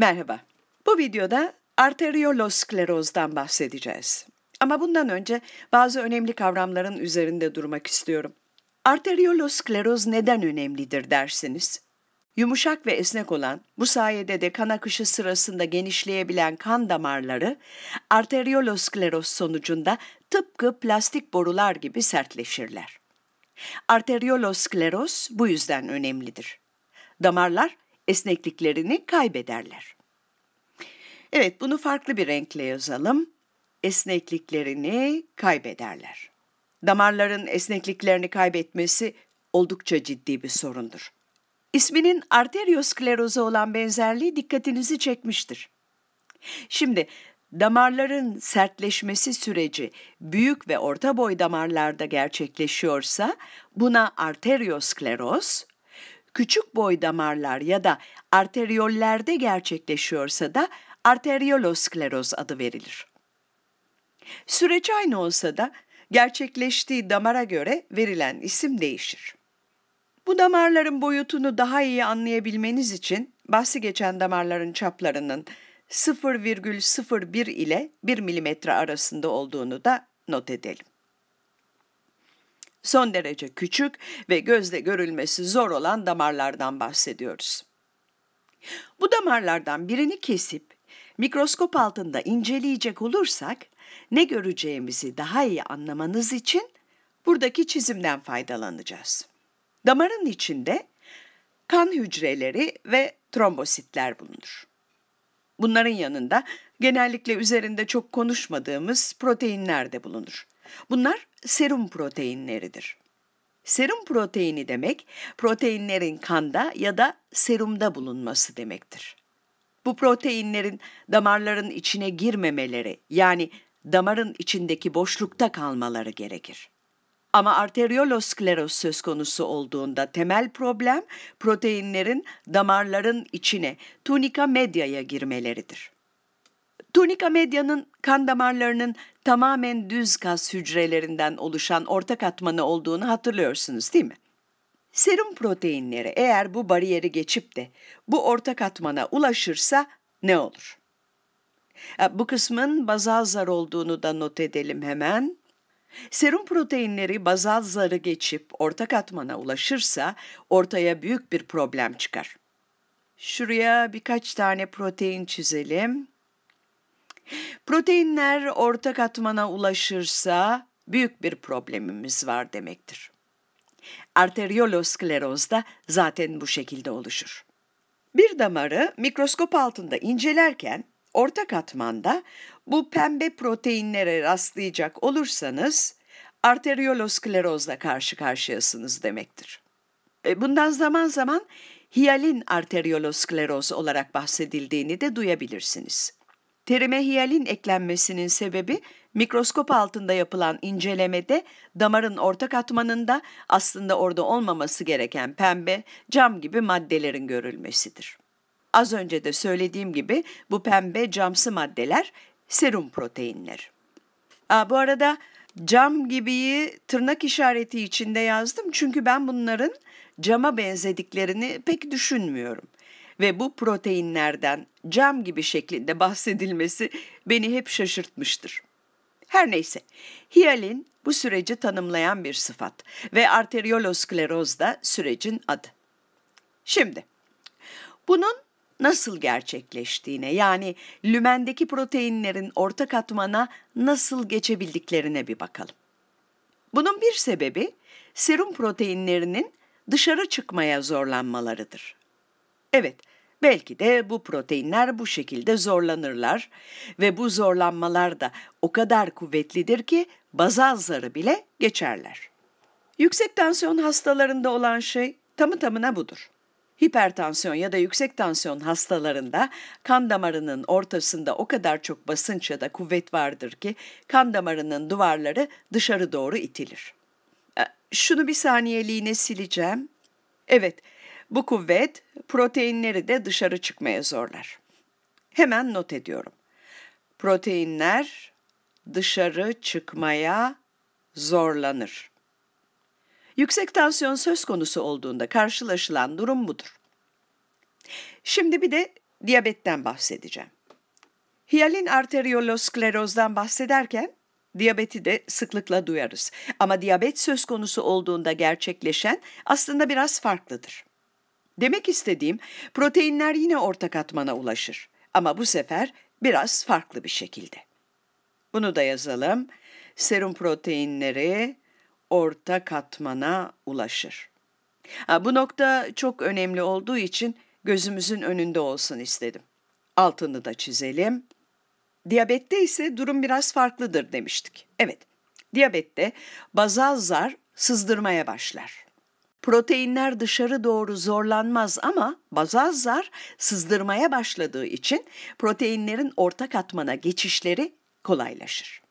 Merhaba. Bu videoda arteriyolosklerozdan bahsedeceğiz. Ama bundan önce bazı önemli kavramların üzerinde durmak istiyorum. Arteriyoloskleroz neden önemlidir dersiniz? Yumuşak ve esnek olan, bu sayede de kan akışı sırasında genişleyebilen kan damarları, arteriyoloskleroz sonucunda tıpkı plastik borular gibi sertleşirler. Arteriyoloskleroz bu yüzden önemlidir. Damarlar esnekliklerini kaybederler. Evet bunu farklı bir renkle yazalım. Esnekliklerini kaybederler. Damarların esnekliklerini kaybetmesi oldukça ciddi bir sorundur. İsminin arterioskleroza olan benzerliği dikkatinizi çekmiştir. Şimdi damarların sertleşmesi süreci büyük ve orta boy damarlarda gerçekleşiyorsa buna arterioskleroz, küçük boy damarlar ya da arteriyollerde gerçekleşiyorsa da arteriyoloskleroz adı verilir. Süreç aynı olsa da gerçekleştiği damara göre verilen isim değişir. Bu damarların boyutunu daha iyi anlayabilmeniz için bahsi geçen damarların çaplarının 0,01 ile 1 mm arasında olduğunu da not edelim. Son derece küçük ve gözle görülmesi zor olan damarlardan bahsediyoruz. Bu damarlardan birini kesip mikroskop altında inceleyecek olursak ne göreceğimizi daha iyi anlamanız için buradaki çizimden faydalanacağız. Damarın içinde kan hücreleri ve trombositler bulunur. Bunların yanında genellikle üzerinde çok konuşmadığımız proteinler de bulunur. Bunlar serum proteinleridir. Serum proteini demek proteinlerin kanda ya da serumda bulunması demektir. Bu proteinlerin damarların içine girmemeleri yani damarın içindeki boşlukta kalmaları gerekir. Ama arteriyoloskleroz söz konusu olduğunda temel problem proteinlerin damarların içine, tunika medyaya girmeleridir. Tunika medyanın kan damarlarının tamamen düz kas hücrelerinden oluşan orta katmanı olduğunu hatırlıyorsunuz değil mi? Serum proteinleri eğer bu bariyeri geçip de bu orta katmana ulaşırsa ne olur? Bu kısmın bazal zar olduğunu da not edelim hemen. Serum proteinleri bazal zarı geçip orta katmana ulaşırsa ortaya büyük bir problem çıkar. Şuraya birkaç tane protein çizelim. Proteinler orta katmana ulaşırsa büyük bir problemimiz var demektir. Arterioloskleroz da zaten bu şekilde oluşur. Bir damarı mikroskop altında incelerken orta katmanda bu pembe proteinlere rastlayacak olursanız arteriyolosklerozla karşı karşıyasınız demektir. E, bundan zaman zaman hiyalin arteriyoloskleroz olarak bahsedildiğini de duyabilirsiniz. Terime hiyalin eklenmesinin sebebi mikroskop altında yapılan incelemede damarın orta katmanında aslında orada olmaması gereken pembe cam gibi maddelerin görülmesidir. Az önce de söylediğim gibi bu pembe camsı maddeler serum proteinler. Aa, bu arada cam gibiyi tırnak işareti içinde yazdım çünkü ben bunların cama benzediklerini pek düşünmüyorum. Ve bu proteinlerden cam gibi şeklinde bahsedilmesi beni hep şaşırtmıştır. Her neyse, hiyalin bu süreci tanımlayan bir sıfat ve arteriyoloskleroz da sürecin adı. Şimdi, bunun nasıl gerçekleştiğine yani lümendeki proteinlerin orta katmana nasıl geçebildiklerine bir bakalım. Bunun bir sebebi serum proteinlerinin dışarı çıkmaya zorlanmalarıdır. Evet, belki de bu proteinler bu şekilde zorlanırlar ve bu zorlanmalar da o kadar kuvvetlidir ki bazal zarı bile geçerler. Yüksek tansiyon hastalarında olan şey tamı tamına budur hipertansiyon ya da yüksek tansiyon hastalarında kan damarının ortasında o kadar çok basınç ya da kuvvet vardır ki kan damarının duvarları dışarı doğru itilir. E, şunu bir saniyeliğine sileceğim. Evet, bu kuvvet proteinleri de dışarı çıkmaya zorlar. Hemen not ediyorum. Proteinler dışarı çıkmaya zorlanır. Yüksek tansiyon söz konusu olduğunda karşılaşılan durum budur. Şimdi bir de diyabetten bahsedeceğim. Hiyalin arteriyolosklerozdan bahsederken diyabeti de sıklıkla duyarız. Ama diyabet söz konusu olduğunda gerçekleşen aslında biraz farklıdır. Demek istediğim proteinler yine orta katmana ulaşır ama bu sefer biraz farklı bir şekilde. Bunu da yazalım. Serum proteinleri orta katmana ulaşır. bu nokta çok önemli olduğu için gözümüzün önünde olsun istedim. Altını da çizelim. Diyabette ise durum biraz farklıdır demiştik. Evet, diyabette bazal zar sızdırmaya başlar. Proteinler dışarı doğru zorlanmaz ama bazal zar sızdırmaya başladığı için proteinlerin orta katmana geçişleri kolaylaşır.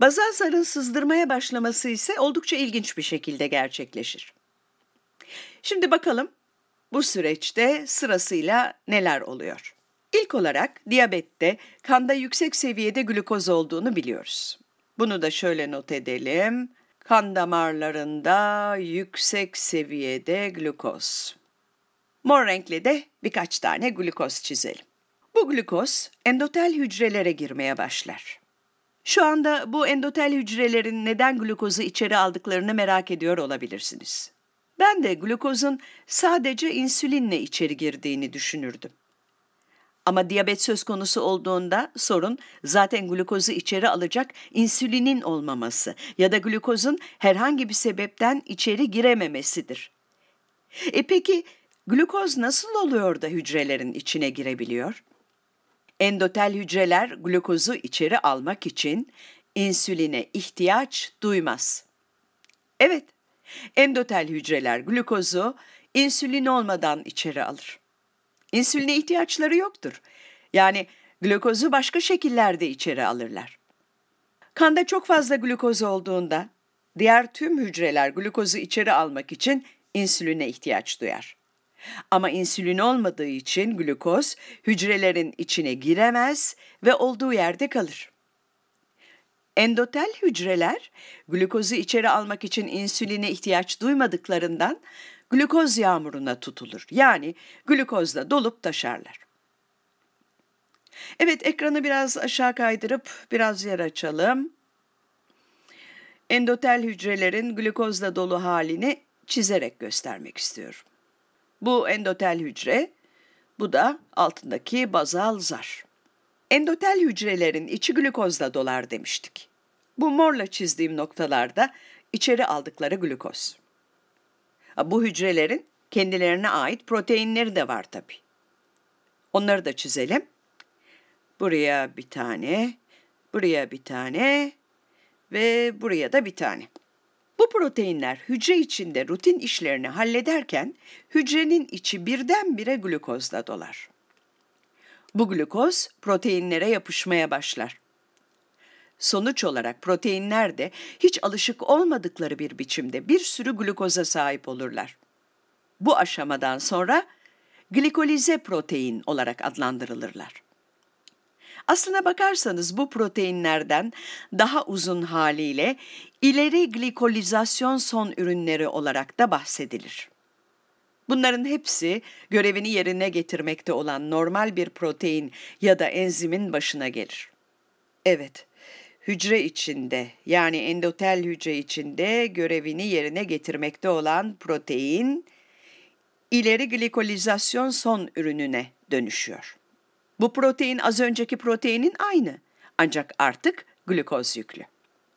Bazal zarın sızdırmaya başlaması ise oldukça ilginç bir şekilde gerçekleşir. Şimdi bakalım bu süreçte sırasıyla neler oluyor? İlk olarak diyabette kanda yüksek seviyede glukoz olduğunu biliyoruz. Bunu da şöyle not edelim. Kan damarlarında yüksek seviyede glukoz. Mor renkle de birkaç tane glukoz çizelim. Bu glukoz endotel hücrelere girmeye başlar. Şu anda bu endotel hücrelerin neden glukozu içeri aldıklarını merak ediyor olabilirsiniz. Ben de glukozun sadece insülinle içeri girdiğini düşünürdüm. Ama diyabet söz konusu olduğunda sorun zaten glukozu içeri alacak insülinin olmaması ya da glukozun herhangi bir sebepten içeri girememesidir. E peki glukoz nasıl oluyor da hücrelerin içine girebiliyor? Endotel hücreler glukozu içeri almak için insüline ihtiyaç duymaz. Evet, endotel hücreler glukozu insülin olmadan içeri alır. İnsüline ihtiyaçları yoktur. Yani glukozu başka şekillerde içeri alırlar. Kanda çok fazla glukoz olduğunda diğer tüm hücreler glukozu içeri almak için insüline ihtiyaç duyar. Ama insülin olmadığı için glukoz hücrelerin içine giremez ve olduğu yerde kalır. Endotel hücreler glukozu içeri almak için insüline ihtiyaç duymadıklarından glukoz yağmuruna tutulur. Yani glukozla dolup taşarlar. Evet ekranı biraz aşağı kaydırıp biraz yer açalım. Endotel hücrelerin glukozla dolu halini çizerek göstermek istiyorum. Bu endotel hücre, bu da altındaki bazal zar. Endotel hücrelerin içi glukozla dolar demiştik. Bu morla çizdiğim noktalarda içeri aldıkları glukoz. Bu hücrelerin kendilerine ait proteinleri de var tabi. Onları da çizelim. Buraya bir tane, buraya bir tane ve buraya da bir tane. Bu proteinler hücre içinde rutin işlerini hallederken hücrenin içi birdenbire glukozla dolar. Bu glukoz proteinlere yapışmaya başlar. Sonuç olarak proteinler de hiç alışık olmadıkları bir biçimde bir sürü glukoza sahip olurlar. Bu aşamadan sonra glikolize protein olarak adlandırılırlar. Aslına bakarsanız bu proteinlerden daha uzun haliyle ileri glikolizasyon son ürünleri olarak da bahsedilir. Bunların hepsi görevini yerine getirmekte olan normal bir protein ya da enzimin başına gelir. Evet, hücre içinde yani endotel hücre içinde görevini yerine getirmekte olan protein ileri glikolizasyon son ürününe dönüşüyor. Bu protein az önceki proteinin aynı ancak artık glukoz yüklü.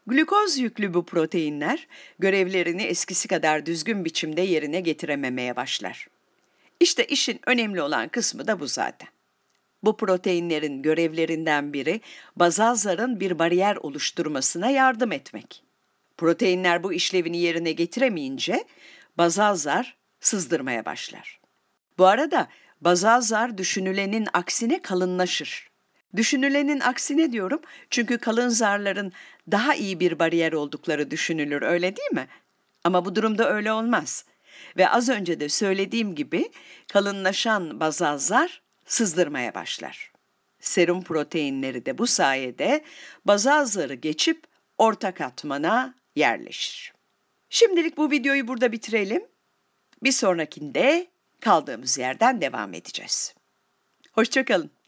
Glukoz yüklü bu proteinler görevlerini eskisi kadar düzgün biçimde yerine getirememeye başlar. İşte işin önemli olan kısmı da bu zaten. Bu proteinlerin görevlerinden biri bazal zarın bir bariyer oluşturmasına yardım etmek. Proteinler bu işlevini yerine getiremeyince bazal zar sızdırmaya başlar. Bu arada zar düşünülenin aksine kalınlaşır. Düşünülenin aksine diyorum çünkü kalın zarların daha iyi bir bariyer oldukları düşünülür öyle değil mi? Ama bu durumda öyle olmaz. Ve az önce de söylediğim gibi kalınlaşan zar sızdırmaya başlar. Serum proteinleri de bu sayede zarı geçip orta katmana yerleşir. Şimdilik bu videoyu burada bitirelim. Bir sonrakinde kaldığımız yerden devam edeceğiz. Hoşçakalın.